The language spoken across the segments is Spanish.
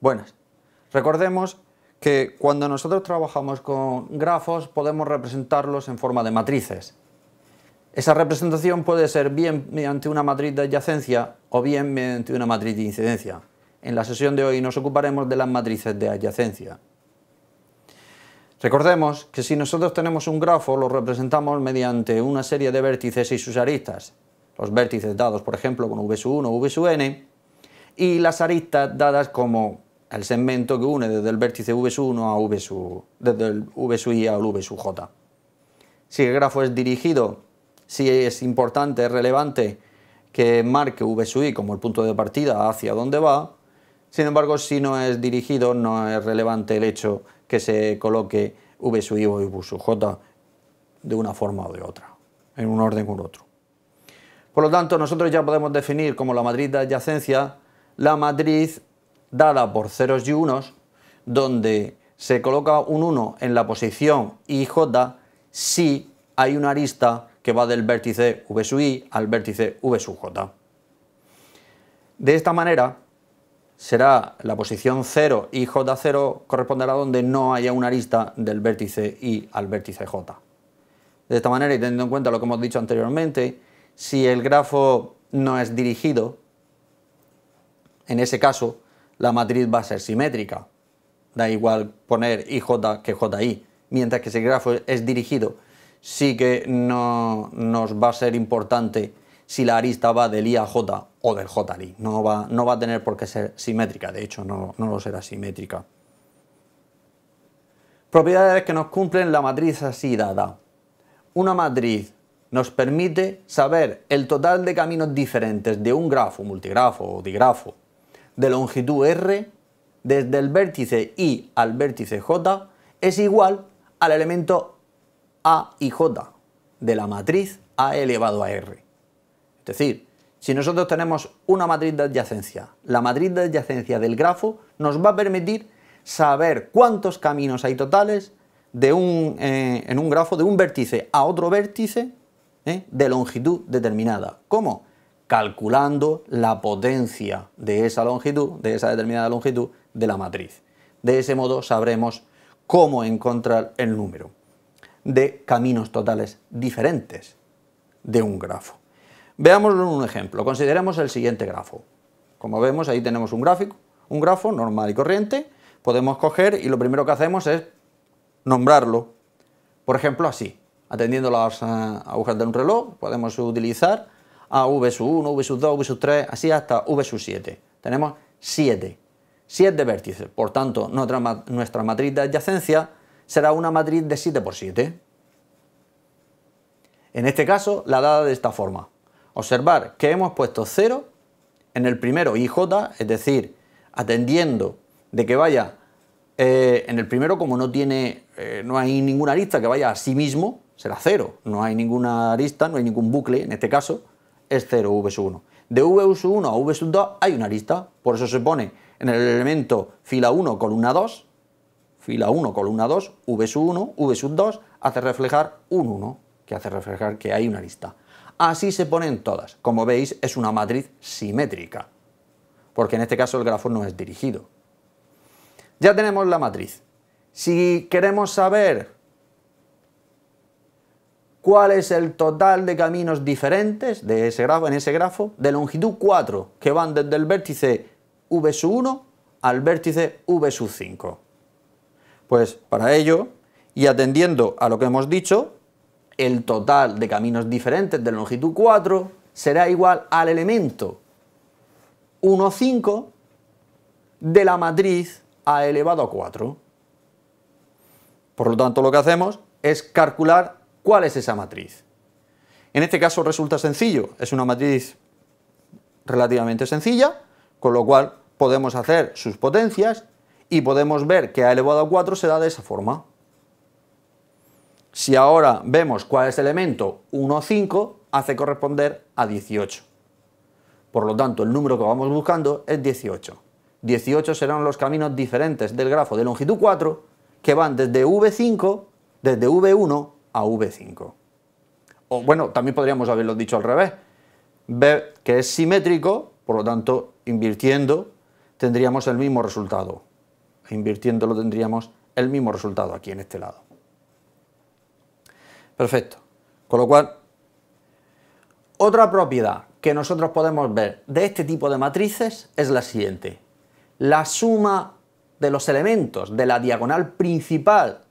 buenas. Recordemos que cuando nosotros trabajamos con grafos podemos representarlos en forma de matrices. Esa representación puede ser bien mediante una matriz de adyacencia o bien mediante una matriz de incidencia. En la sesión de hoy nos ocuparemos de las matrices de adyacencia. Recordemos que si nosotros tenemos un grafo lo representamos mediante una serie de vértices y sus aristas. Los vértices dados, por ejemplo, con V1 o V n y las aristas dadas como el segmento que une desde el vértice V sub 1 a V desde el V sub I al V sub J. Si el grafo es dirigido, si es importante, es relevante que marque V sub I como el punto de partida hacia dónde va, sin embargo, si no es dirigido, no es relevante el hecho que se coloque V sub I o V J de una forma o de otra, en un orden u otro. Por lo tanto, nosotros ya podemos definir como la matriz de adyacencia la matriz dada por ceros y unos, donde se coloca un 1 en la posición IJ si hay una arista que va del vértice V sub i al vértice V sub j. De esta manera será la posición 0 y j0 corresponderá donde no haya una arista del vértice i al vértice j. De esta manera y teniendo en cuenta lo que hemos dicho anteriormente, si el grafo no es dirigido, en ese caso la matriz va a ser simétrica. Da igual poner IJ que JI. Mientras que si el grafo es dirigido, sí que no nos va a ser importante si la arista va del I a J o del J a I. No va, no va a tener por qué ser simétrica. De hecho, no, no lo será simétrica. Propiedades que nos cumplen la matriz así dada. Una matriz nos permite saber el total de caminos diferentes de un grafo, multigrafo o digrafo, de longitud R desde el vértice I al vértice J es igual al elemento A y J de la matriz A elevado a R. Es decir, si nosotros tenemos una matriz de adyacencia, la matriz de adyacencia del grafo nos va a permitir saber cuántos caminos hay totales eh, en un grafo de un vértice a otro vértice eh, de longitud determinada. ¿Cómo? calculando la potencia de esa longitud, de esa determinada longitud de la matriz. De ese modo sabremos cómo encontrar el número de caminos totales diferentes de un grafo. Veámoslo en un ejemplo. Consideremos el siguiente grafo. Como vemos, ahí tenemos un gráfico, un grafo normal y corriente. Podemos coger y lo primero que hacemos es nombrarlo. Por ejemplo, así. Atendiendo las eh, agujas de un reloj, podemos utilizar a V sub 1, V 2, V 3, así hasta V 7. Tenemos 7. 7 vértices. Por tanto, nuestra, nuestra matriz de adyacencia será una matriz de 7 por 7. En este caso, la dada de esta forma. Observar que hemos puesto 0 en el primero IJ, es decir, atendiendo de que vaya eh, en el primero, como no tiene, eh, no hay ninguna arista que vaya a sí mismo, será 0. No hay ninguna arista, no hay ningún bucle en este caso, es 0 v 1. De v 1 a v 2 hay una lista, por eso se pone en el elemento fila 1, columna 2, fila 1, columna 2, v 1, v 2, hace reflejar un 1, que hace reflejar que hay una lista. Así se ponen todas. Como veis, es una matriz simétrica, porque en este caso el grafo no es dirigido. Ya tenemos la matriz. Si queremos saber cuál es el total de caminos diferentes de ese grafo, en ese grafo de longitud 4 que van desde el vértice v 1 al vértice v 5. Pues para ello, y atendiendo a lo que hemos dicho, el total de caminos diferentes de longitud 4 será igual al elemento 1, 5 de la matriz a elevado a 4. Por lo tanto, lo que hacemos es calcular ¿Cuál es esa matriz? En este caso resulta sencillo, es una matriz relativamente sencilla, con lo cual podemos hacer sus potencias y podemos ver que a elevado a 4 se da de esa forma. Si ahora vemos cuál es el elemento 1, 5, hace corresponder a 18. Por lo tanto, el número que vamos buscando es 18. 18 serán los caminos diferentes del grafo de longitud 4 que van desde V5, desde V1 a V5. O bueno, también podríamos haberlo dicho al revés. Ver que es simétrico, por lo tanto, invirtiendo, tendríamos el mismo resultado. Invirtiéndolo tendríamos el mismo resultado aquí en este lado. Perfecto. Con lo cual, otra propiedad que nosotros podemos ver de este tipo de matrices es la siguiente. La suma de los elementos de la diagonal principal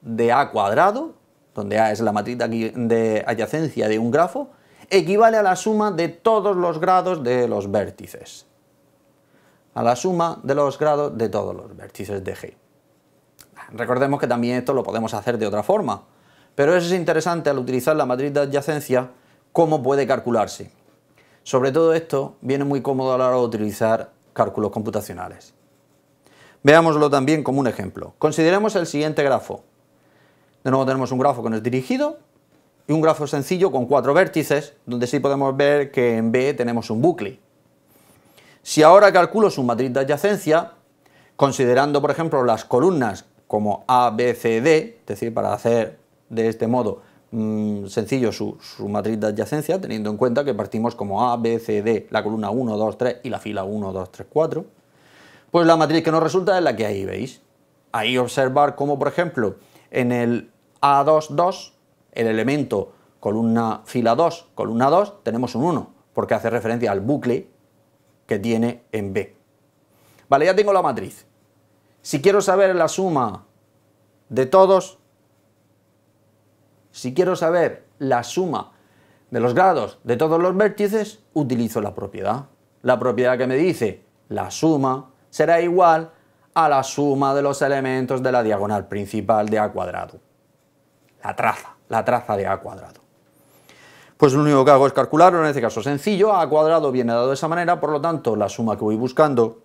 de A cuadrado donde A es la matriz de adyacencia de un grafo, equivale a la suma de todos los grados de los vértices. A la suma de los grados de todos los vértices de G. Recordemos que también esto lo podemos hacer de otra forma, pero eso es interesante al utilizar la matriz de adyacencia, cómo puede calcularse. Sobre todo esto viene muy cómodo a la hora de utilizar cálculos computacionales. Veámoslo también como un ejemplo. Consideremos el siguiente grafo, de nuevo tenemos un grafo que no es dirigido y un grafo sencillo con cuatro vértices, donde sí podemos ver que en B tenemos un bucle. Si ahora calculo su matriz de adyacencia, considerando por ejemplo las columnas como A, B, C, D, es decir, para hacer de este modo mm, sencillo su, su, matriz de adyacencia, teniendo en cuenta que partimos como A, B, C, D, la columna 1, 2, 3 y la fila 1, 2, 3, 4, pues la matriz que nos resulta es la que ahí veis. Ahí observar cómo, por ejemplo, en el a 2, el elemento columna fila 2, columna 2, tenemos un 1, porque hace referencia al bucle que tiene en B. Vale, ya tengo la matriz. Si quiero saber la suma de todos, si quiero saber la suma de los grados de todos los vértices, utilizo la propiedad. La propiedad que me dice la suma será igual a la suma de los elementos de la diagonal principal de A cuadrado la traza, la traza de A cuadrado. Pues lo único que hago es calcularlo, en este caso sencillo, A cuadrado viene dado de esa manera, por lo tanto la suma que voy buscando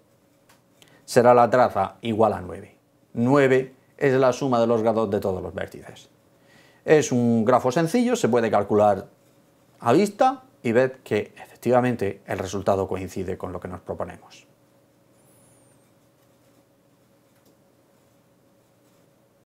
será la traza igual a 9. 9 es la suma de los grados de todos los vértices. Es un grafo sencillo, se puede calcular a vista y ver que efectivamente el resultado coincide con lo que nos proponemos.